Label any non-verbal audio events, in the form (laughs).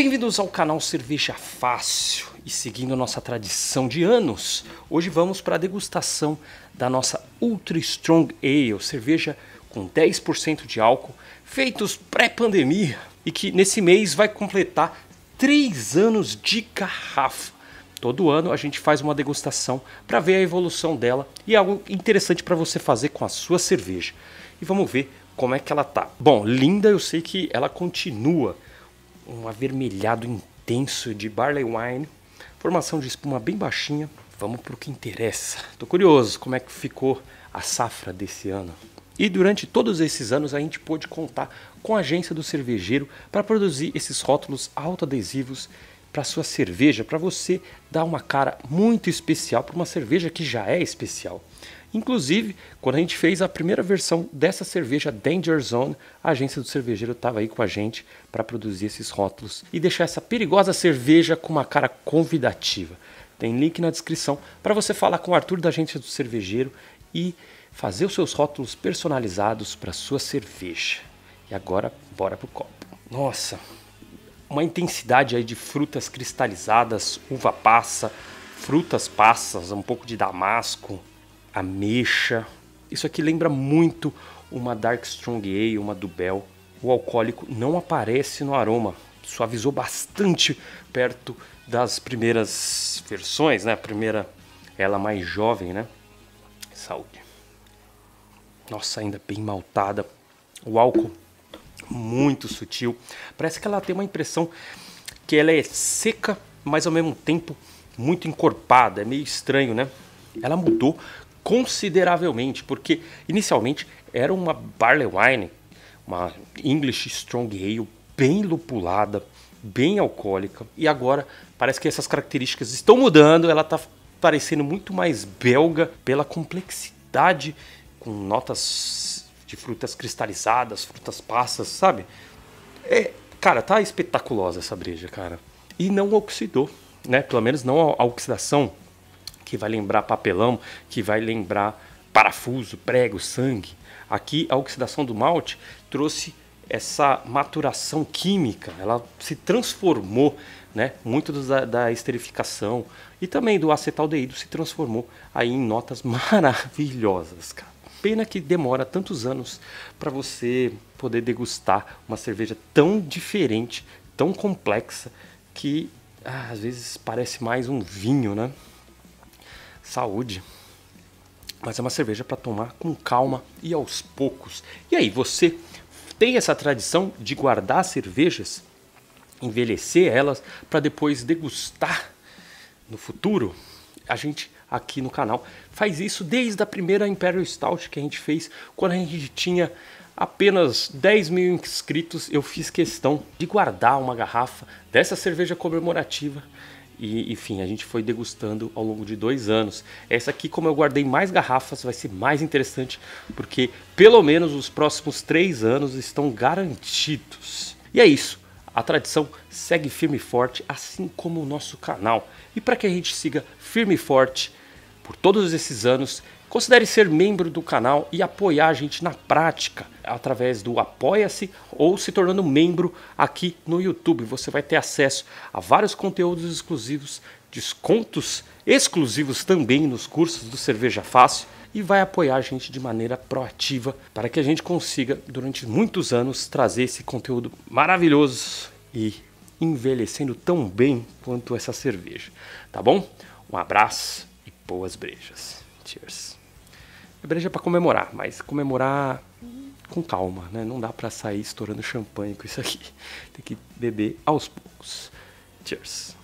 Bem-vindos ao canal Cerveja Fácil e seguindo nossa tradição de anos, hoje vamos para a degustação da nossa Ultra Strong Ale, cerveja com 10% de álcool, feitos pré-pandemia e que nesse mês vai completar 3 anos de garrafa. Todo ano a gente faz uma degustação para ver a evolução dela e algo interessante para você fazer com a sua cerveja. E vamos ver como é que ela tá. Bom, linda, eu sei que ela continua um avermelhado intenso de barley wine, formação de espuma bem baixinha. Vamos para o que interessa. Estou curioso como é que ficou a safra desse ano. E durante todos esses anos a gente pôde contar com a agência do cervejeiro para produzir esses rótulos autoadesivos para sua cerveja, para você dar uma cara muito especial para uma cerveja que já é especial. Inclusive, quando a gente fez a primeira versão dessa cerveja Danger Zone, a agência do cervejeiro estava aí com a gente para produzir esses rótulos e deixar essa perigosa cerveja com uma cara convidativa. Tem link na descrição para você falar com o Arthur da agência do cervejeiro e fazer os seus rótulos personalizados para sua cerveja. E agora, bora pro copo. Nossa, uma intensidade aí de frutas cristalizadas, uva passa, frutas passas, um pouco de damasco, ameixa. Isso aqui lembra muito uma Dark Strong Ale, uma Dubel. O alcoólico não aparece no aroma, suavizou bastante perto das primeiras versões, né? A primeira, ela mais jovem, né? Saúde. Nossa, ainda bem maltada. O álcool muito sutil. Parece que ela tem uma impressão que ela é seca, mas ao mesmo tempo muito encorpada, é meio estranho, né? Ela mudou consideravelmente, porque inicialmente era uma barley wine, uma English strong ale bem lupulada, bem alcoólica, e agora parece que essas características estão mudando, ela está parecendo muito mais belga pela complexidade com notas de frutas cristalizadas, frutas passas, sabe? É, cara, tá espetaculosa essa breja, cara. E não oxidou, né? Pelo menos não a oxidação que vai lembrar papelão, que vai lembrar parafuso, prego, sangue. Aqui a oxidação do malte trouxe essa maturação química, ela se transformou, né? Muito da, da esterificação e também do acetaldeído se transformou aí em notas (laughs) maravilhosas, cara. Pena que demora tantos anos para você poder degustar uma cerveja tão diferente, tão complexa, que ah, às vezes parece mais um vinho, né? Saúde. Mas é uma cerveja para tomar com calma e aos poucos. E aí, você tem essa tradição de guardar cervejas, envelhecer elas para depois degustar no futuro? A gente aqui no canal. Faz isso desde a primeira Imperial Stout que a gente fez, quando a gente tinha apenas 10 mil inscritos, eu fiz questão de guardar uma garrafa dessa cerveja comemorativa. E, enfim, a gente foi degustando ao longo de dois anos. Essa aqui, como eu guardei mais garrafas, vai ser mais interessante, porque pelo menos os próximos três anos estão garantidos. E é isso. A tradição segue firme e forte, assim como o nosso canal. E para que a gente siga firme e forte, por todos esses anos, considere ser membro do canal e apoiar a gente na prática através do Apoia-se ou se tornando membro aqui no YouTube. Você vai ter acesso a vários conteúdos exclusivos, descontos exclusivos também nos cursos do Cerveja Fácil e vai apoiar a gente de maneira proativa para que a gente consiga, durante muitos anos, trazer esse conteúdo maravilhoso e envelhecendo tão bem quanto essa cerveja. Tá bom? Um abraço Boas brejas. Cheers. A é breja é pra comemorar, mas comemorar com calma, né? Não dá pra sair estourando champanhe com isso aqui. Tem que beber aos poucos. Cheers.